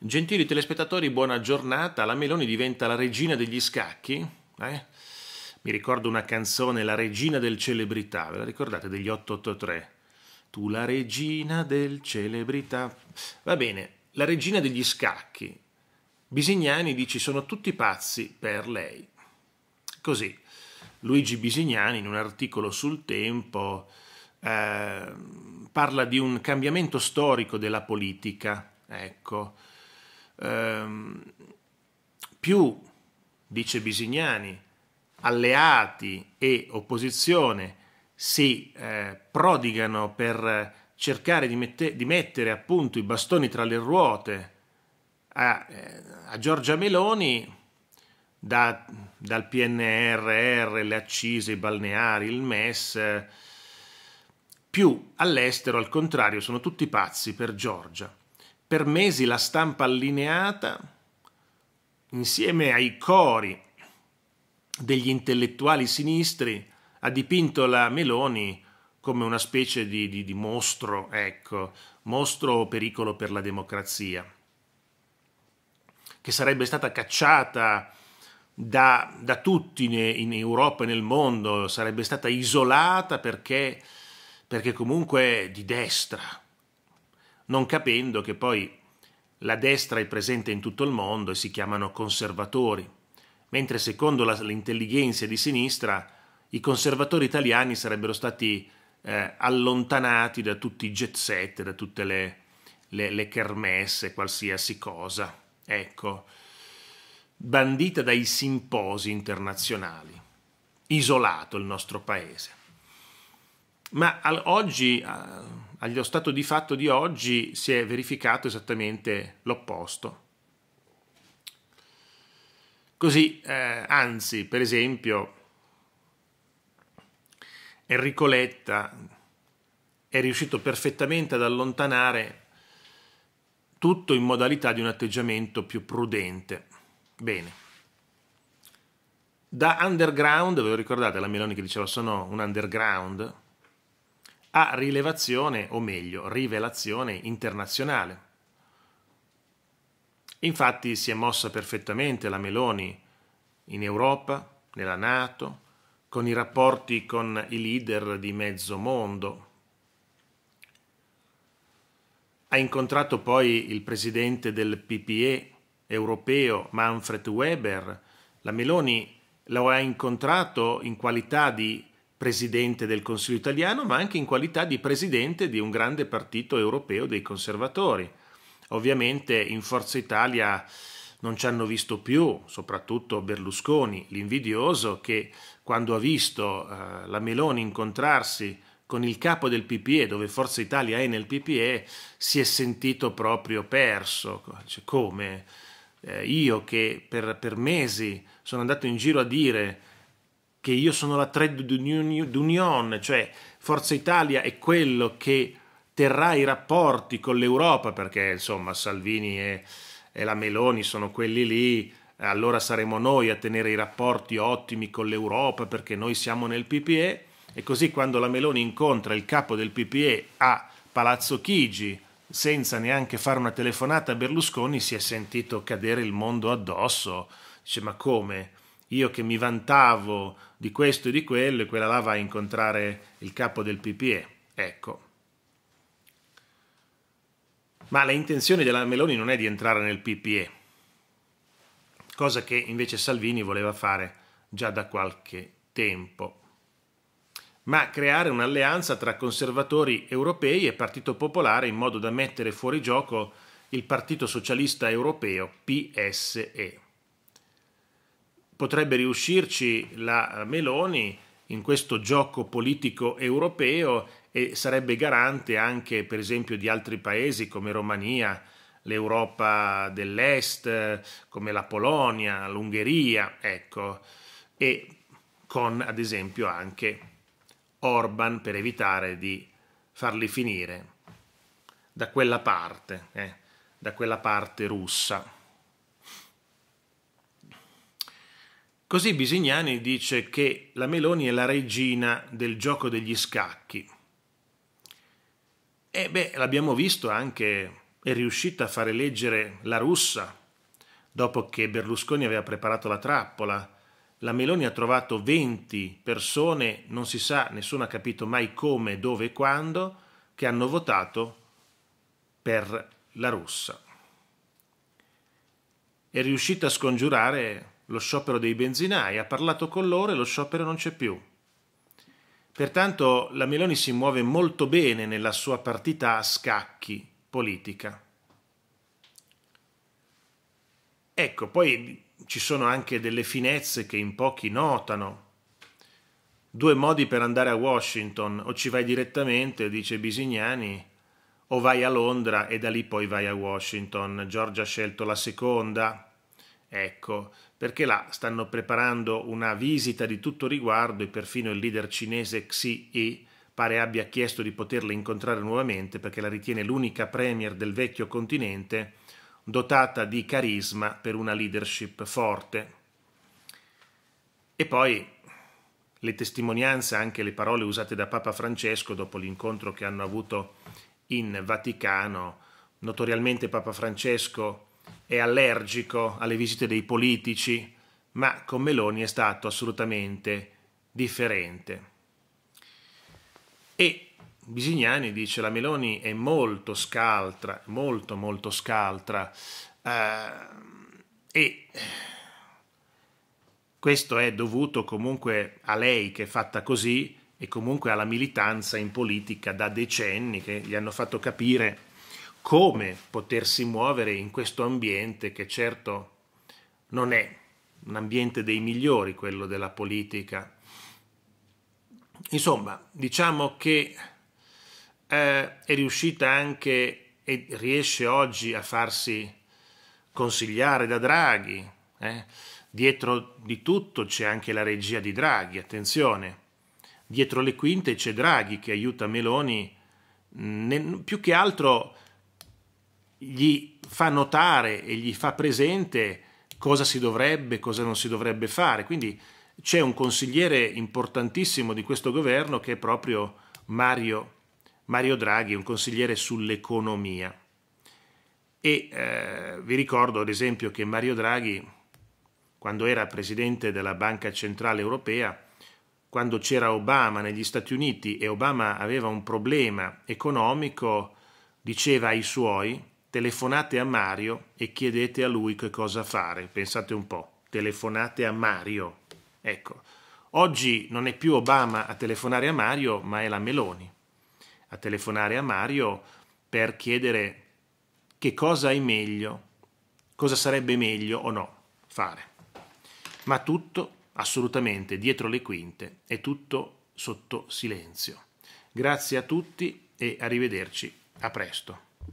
Gentili telespettatori, buona giornata. La Meloni diventa la regina degli scacchi? Eh? Mi ricordo una canzone, La regina del celebrità, ve la ricordate degli 883? Tu la regina del celebrità. Va bene, la regina degli scacchi. Bisignani dice sono tutti pazzi per lei. Così, Luigi Bisignani in un articolo sul tempo eh, parla di un cambiamento storico della politica. Ecco, ehm, più, dice Bisignani, alleati e opposizione si eh, prodigano per cercare di, mette, di, mettere appunto i bastoni tra le ruote a, eh, a Giorgia Meloni, da, dal PNRR, le accise, i balneari, il MES, più all'estero al contrario sono tutti pazzi per Giorgia per mesi la stampa allineata, insieme ai cori degli intellettuali sinistri, ha dipinto la Meloni come una specie di, di, di mostro, ecco, mostro o pericolo per la democrazia, che sarebbe stata cacciata da, da tutti in, Europa e nel mondo, sarebbe stata isolata perché, perché comunque di destra, non capendo che poi la destra è presente in tutto il mondo e si chiamano conservatori, mentre secondo l'intelligenza di sinistra i conservatori italiani sarebbero stati eh, allontanati da tutti i jet set, da tutte le, le, le kermesse, qualsiasi cosa. Ecco, bandita dai simposi internazionali, isolato il nostro paese. Ma al, oggi... Uh, allo stato di fatto di oggi si è verificato esattamente l'opposto. Così, eh, anzi, per esempio, Enrico Letta è riuscito perfettamente ad allontanare tutto in modalità di un atteggiamento più prudente. Bene. Da underground, ve lo ricordate la Meloni che diceva sono un underground? ha rilevazione, o meglio, rivelazione internazionale. Infatti si è mossa perfettamente la Meloni in Europa, nella Nato, con i rapporti con i leader di mezzo mondo. Ha incontrato poi il presidente del PPE europeo Manfred Weber. La Meloni lo ha incontrato in qualità di presidente del Consiglio italiano, ma anche in qualità di presidente di un grande partito europeo dei conservatori. Ovviamente in Forza Italia non ci hanno visto più, soprattutto Berlusconi, l'invidioso, che quando ha visto eh, la Meloni incontrarsi con il capo del PPE, dove Forza Italia è nel PPE, si è sentito proprio perso. Cioè, come? Eh, io che per, per mesi sono andato in giro a dire che io sono la trade d'union, cioè Forza Italia è quello che terrà i rapporti con l'Europa, perché insomma Salvini e, e la Meloni sono quelli lì, allora saremo noi a tenere i rapporti ottimi con l'Europa perché noi siamo nel PPE e così quando la Meloni incontra il capo del PPE a Palazzo Chigi senza neanche fare una telefonata a Berlusconi si è sentito cadere il mondo addosso. Dice ma come? io che mi vantavo di questo e di quello e quella là va a incontrare il capo del PPE. Ecco. Ma la intenzione della Meloni non è di entrare nel PPE, cosa che invece Salvini voleva fare già da qualche tempo, ma creare un'alleanza tra conservatori europei e Partito Popolare in modo da mettere fuori gioco il Partito Socialista Europeo, PSE potrebbe riuscirci la Meloni in questo gioco politico europeo e sarebbe garante anche per esempio di altri paesi come Romania, l'Europa dell'Est, come la Polonia, l'Ungheria, ecco, e con ad esempio anche Orban per evitare di farli finire da quella parte, eh, da quella parte russa. Così Bisignani dice che la Meloni è la regina del gioco degli scacchi. E beh, l'abbiamo visto anche, è riuscita a fare leggere la russa, dopo che Berlusconi aveva preparato la trappola. La Meloni ha trovato 20 persone, non si sa, nessuno ha capito mai come, dove e quando, che hanno votato per la russa. È riuscita a scongiurare lo sciopero dei benzinai, ha parlato con loro e lo sciopero non c'è più. Pertanto la Meloni si muove molto bene nella sua partita a scacchi politica. Ecco, poi ci sono anche delle finezze che in pochi notano. Due modi per andare a Washington, o ci vai direttamente, dice Bisignani, o vai a Londra e da lì poi vai a Washington. Giorgia ha scelto la seconda, Ecco, perché là stanno preparando una visita di tutto riguardo e perfino il leader cinese Xi Yi pare abbia chiesto di poterla incontrare nuovamente perché la ritiene l'unica premier del vecchio continente dotata di carisma per una leadership forte. E poi le testimonianze, anche le parole usate da Papa Francesco dopo l'incontro che hanno avuto in Vaticano. Notoriamente Papa Francesco è allergico alle visite dei politici, ma con Meloni è stato assolutamente differente. E Bisignani dice la Meloni è molto scaltra, molto molto scaltra eh, e questo è dovuto comunque a lei che è fatta così e comunque alla militanza in politica da decenni che gli hanno fatto capire come potersi muovere in questo ambiente che certo non è un ambiente dei migliori, quello della politica. Insomma, diciamo che eh, è riuscita anche e riesce oggi a farsi consigliare da Draghi. Eh? Dietro di tutto c'è anche la regia di Draghi, attenzione. Dietro le quinte c'è Draghi che aiuta Meloni nel, più che altro gli fa notare e gli fa presente cosa si dovrebbe, cosa non si dovrebbe fare. Quindi c'è un consigliere importantissimo di questo governo che è proprio Mario, Mario Draghi, un consigliere sull'economia. E eh, vi ricordo ad esempio che Mario Draghi, quando era presidente della Banca Centrale Europea, quando c'era Obama negli Stati Uniti e Obama aveva un problema economico, diceva ai suoi, telefonate a Mario e chiedete a lui che cosa fare. Pensate un po', telefonate a Mario. Ecco, oggi non è più Obama a telefonare a Mario, ma è la Meloni a telefonare a Mario per chiedere che cosa è meglio, cosa sarebbe meglio o no fare. Ma tutto assolutamente dietro le quinte è tutto sotto silenzio. Grazie a tutti e arrivederci. A presto.